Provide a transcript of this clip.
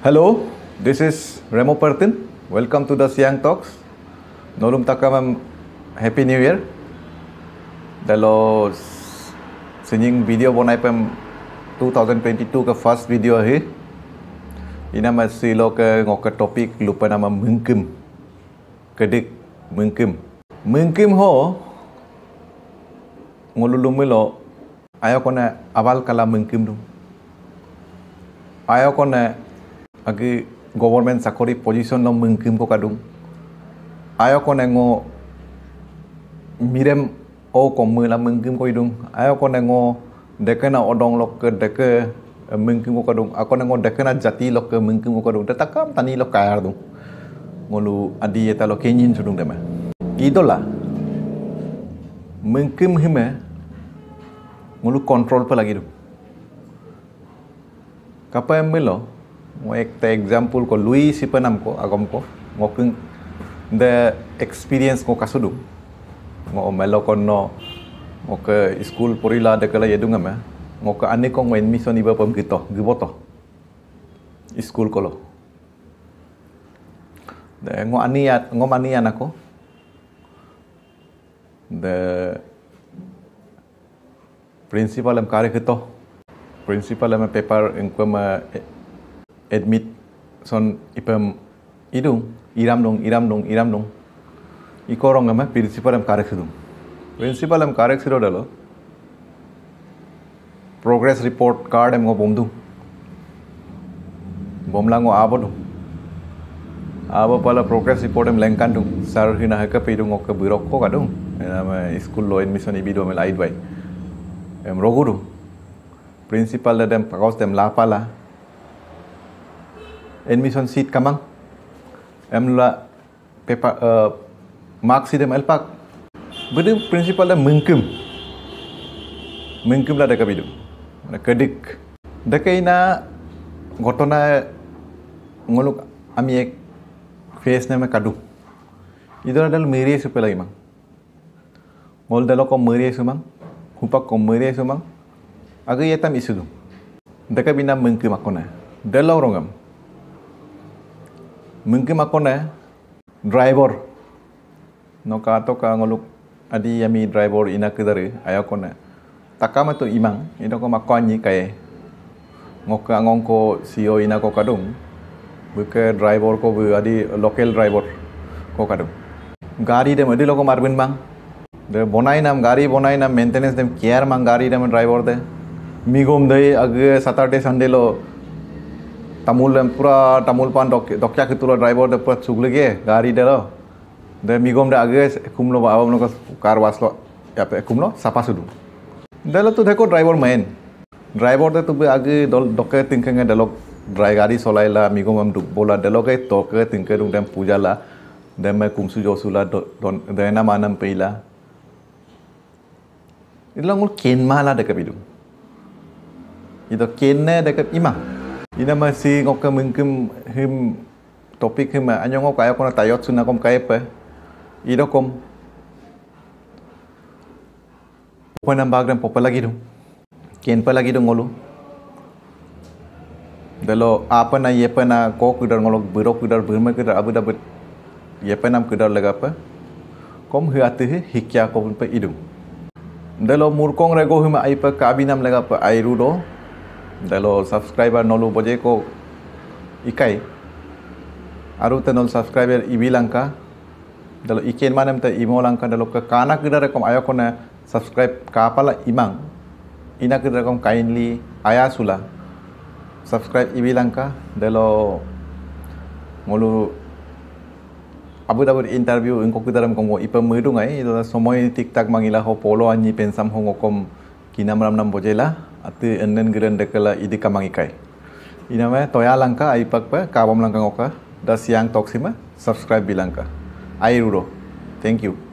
Hello, this is Remo Pertin. Welcome to the Siang Talks. Norum takam Happy New Year. Dalo singing video bonai pem 2022 ka first video hi. Ina ma silo ka ngoka topic lupa nama mengkim. Kedik mengkim. Mengkim ho ngolulumilo ayokone abal kala mengkim dum. Ayokone agi government sakori position lo mungkin ko kadung ayo ko nengo mirem o ko mula mungkin ko idung ayo ko nengo dekena odong lo ke deke eh, mungkin ko kadung ako nengo dekena jati lo ke mungkin ko kadung tetakam tani lo kayar dung ngolu adi eta lo kenyin sudung dema idola mungkin hime ngolu kontrol pelagi lagi dung melo मैं एक example को लुई ko agom ko mo kung the experience ko कसुडु mo melo no mo ke school porila de kala yedunga me mo ke ane ko main mission iba pam kito giboto school lo de ngo ania ya, ngo mania ya nako de principal am kare kito principal am paper ko ma eh, admit son ipem, idung iram dong iram dong iram dong iko nggak mah, principal em karek sedung principal em karek sedo dalo progress report card am go bom lang abodu abo abo pala progress report lengkan dung sar hina haka peidung okka birokko kadung nama school lo admission ibido am laid em rogu prinsipal principal dem pagos dem lapala admission sheet kamang em la paper uh, mark sidem alpak benda prinsipal dah mengkem mengkem lah dekat bidu kedik dekai na gotona ngoluk ami ek face na me kadu idora dal mere supela imang ngol dalo ko mere sumang hupak ko mere sumang aga yetam isudu dekai bina mengkem akona dalo rongam mungkin makone driver no ka to ka ngoluk adi yami driver ina kidare ayakone takama to imang ina ko makonyi kae ngoka ngongko sio ina ko kadung buke driver ko bu adi local driver ko kadung gari de madi loko marbin bang de bonai nam gari bonai nam maintenance dem care mang gari dem driver de migom tamul pura tamul pan dok dokya kitulah driver dapat suglige gari dalo de migom de ages kumlo ba awam loka kar waslo ya pe kumlo sapa sudu dalo tu deko driver main driver de tu be age dol dokya tingkeng dalo drai gari solaila migom am duk bola dalo ke toke tingkeng dung dem puja la dem me kumsu josula don de na manam peila Itulah ngul kenma lah dekat hidung. Itu kenne dekat imang masih ngok mengkem him topik him ah, anyo ngok ayo kona tayot suna ah. kom kaepe Ida kom nam bagram popa lagi dong ken pa lagi dong ngolu dalo apa na yepa na kok kudar ngolok birok kudar birma kudar abu dabut yepa nam kudar lagi apa? kom hiate he hikya ko pe idung dalo murkong rego him aipa ah, kabinam lagi apa airu do dalo subscriber nolu boje ko ikai aru nol subscriber ibilanka dalo ikien manem te langka dalo ka kana kida rekom ayokona subscribe kapala imang ina kida rekom kindly ayasula subscribe ibilanka dalo ngolu abu dabur interview ingko rekom kongo ipa mudungai dalo somoi tiktak mangila ho polo anji pensam hongo kom kinamram nam bojela ati enen giren dekala idi kamangikai iname toya langka aipak pa kawam langka ngoka das yang toksima subscribe bilangka airuro thank you